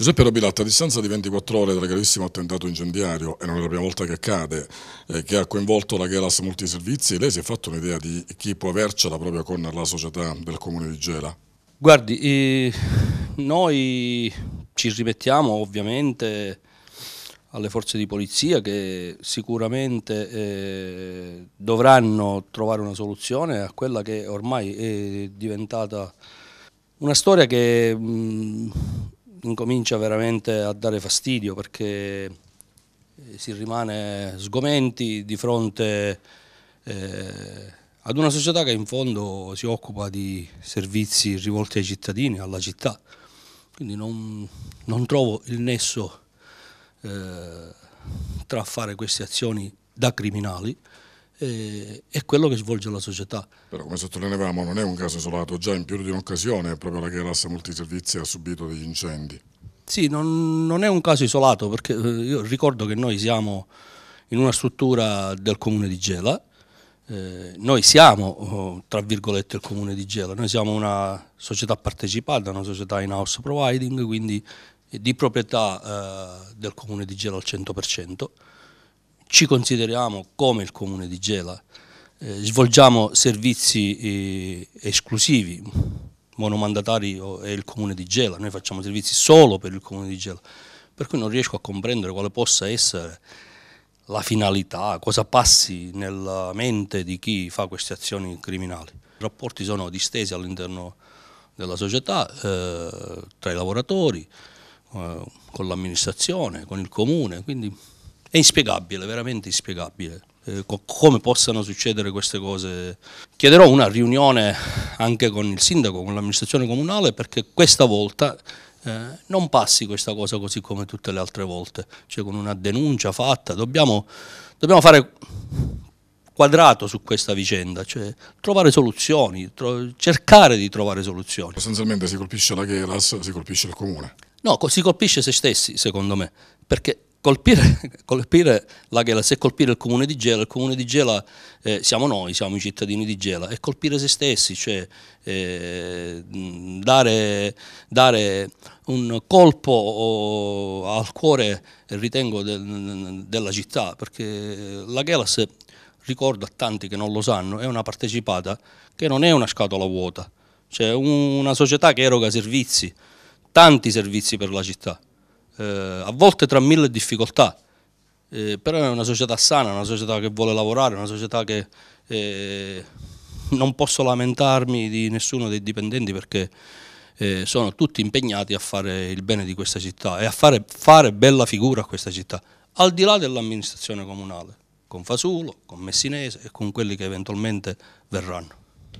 Giuseppe Robilatta, a distanza di 24 ore dal gravissimo attentato incendiario, e non è la prima volta che accade, eh, che ha coinvolto la Gelas Multiservizi, lei si è fatto un'idea di chi può avercela proprio con la società del comune di Gela? Guardi, eh, noi ci rimettiamo ovviamente alle forze di polizia che sicuramente eh, dovranno trovare una soluzione a quella che ormai è diventata una storia che mh, mm, incomincia veramente a dare fastidio perché eh, si rimane sgomenti di fronte eh, ad una società che in fondo si occupa di servizi rivolti ai cittadini, alla città. Quindi non, non trovo il nesso eh, tra fare queste azioni da criminali eh, è quello che svolge la società. Però come sottolineavamo non è un caso isolato, già in più di un'occasione proprio la Chiarassa Multiservizi ha subito degli incendi. Sì, non, non è un caso isolato perché eh, io ricordo che noi siamo in una struttura del comune di Gela, eh, noi siamo, oh, tra virgolette, il comune di Gela, noi siamo una società partecipata, una società in house providing, quindi di proprietà eh, del comune di Gela al 100% ci consideriamo come il comune di Gela, eh, svolgiamo servizi eh, esclusivi, monomandatari è il comune di Gela, noi facciamo servizi solo per il comune di Gela, per cui non riesco a comprendere quale possa essere la finalità, cosa passi nella mente di chi fa queste azioni criminali. I rapporti sono distesi all'interno della società, eh, tra i lavoratori, eh, con l'amministrazione, con il comune, quindi è inspiegabile, veramente inspiegabile. Eh, co come possano succedere queste cose? Chiederò una riunione anche con il sindaco, con l'amministrazione comunale, perché questa volta eh, non passi questa cosa così come tutte le altre volte, cioè con una denuncia fatta, dobbiamo, dobbiamo fare quadrato su questa vicenda, cioè trovare soluzioni, tro cercare di trovare soluzioni. Sostanzialmente si colpisce la Cheras, si colpisce il comune. No, si colpisce se stessi, secondo me, perché Colpire, colpire, la Gela, è colpire il comune di Gela, il comune di Gela eh, siamo noi, siamo i cittadini di Gela, è colpire se stessi, cioè eh, dare, dare, un colpo al cuore, ritengo, del, della città, perché la Gelas, ricordo a tanti che non lo sanno, è una partecipata che non è una scatola vuota, cioè una società che eroga servizi, tanti servizi per la città eh, a volte tra mille difficoltà, eh, però è una società sana, una società che vuole lavorare, una società che eh, non posso lamentarmi di nessuno dei dipendenti perché eh, sono tutti impegnati a fare il bene di questa città e a fare, fare bella figura a questa città, al di là dell'amministrazione comunale, con Fasulo, con Messinese e con quelli che eventualmente verranno.